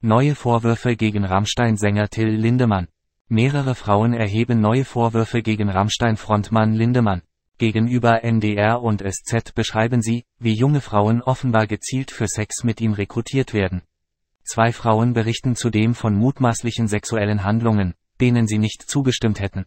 Neue Vorwürfe gegen Rammstein-Sänger Till Lindemann. Mehrere Frauen erheben neue Vorwürfe gegen Rammstein-Frontmann Lindemann. Gegenüber NDR und SZ beschreiben sie, wie junge Frauen offenbar gezielt für Sex mit ihm rekrutiert werden. Zwei Frauen berichten zudem von mutmaßlichen sexuellen Handlungen, denen sie nicht zugestimmt hätten.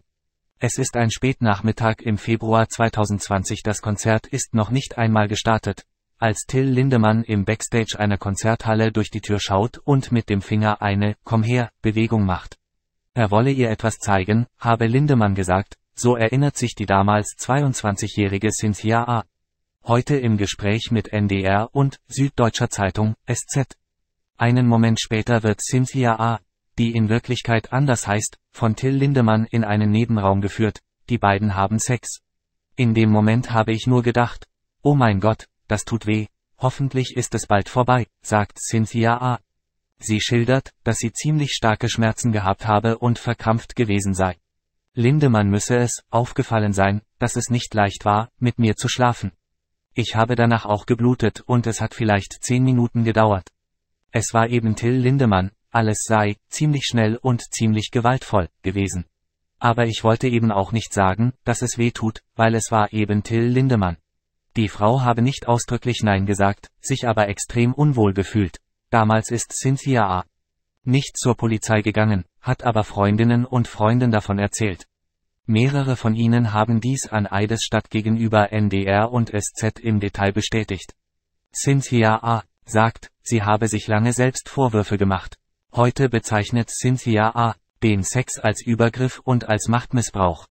Es ist ein Spätnachmittag im Februar 2020, das Konzert ist noch nicht einmal gestartet, als Till Lindemann im Backstage einer Konzerthalle durch die Tür schaut und mit dem Finger eine Komm her Bewegung macht. Er wolle ihr etwas zeigen, habe Lindemann gesagt, so erinnert sich die damals 22-jährige Cynthia A. Heute im Gespräch mit NDR und Süddeutscher Zeitung, SZ. Einen Moment später wird Cynthia A., die in Wirklichkeit anders heißt, von Till Lindemann in einen Nebenraum geführt, die beiden haben Sex. In dem Moment habe ich nur gedacht, oh mein Gott, das tut weh, hoffentlich ist es bald vorbei, sagt Cynthia A. Sie schildert, dass sie ziemlich starke Schmerzen gehabt habe und verkrampft gewesen sei. Lindemann müsse es aufgefallen sein, dass es nicht leicht war, mit mir zu schlafen. Ich habe danach auch geblutet und es hat vielleicht zehn Minuten gedauert. Es war eben Till Lindemann, alles sei ziemlich schnell und ziemlich gewaltvoll gewesen. Aber ich wollte eben auch nicht sagen, dass es weh tut, weil es war eben Till Lindemann. Die Frau habe nicht ausdrücklich Nein gesagt, sich aber extrem unwohl gefühlt. Damals ist Cynthia A. nicht zur Polizei gegangen, hat aber Freundinnen und Freunden davon erzählt. Mehrere von ihnen haben dies an Eidesstadt gegenüber NDR und SZ im Detail bestätigt. Cynthia A. sagt, sie habe sich lange selbst Vorwürfe gemacht. Heute bezeichnet Cynthia A. den Sex als Übergriff und als Machtmissbrauch.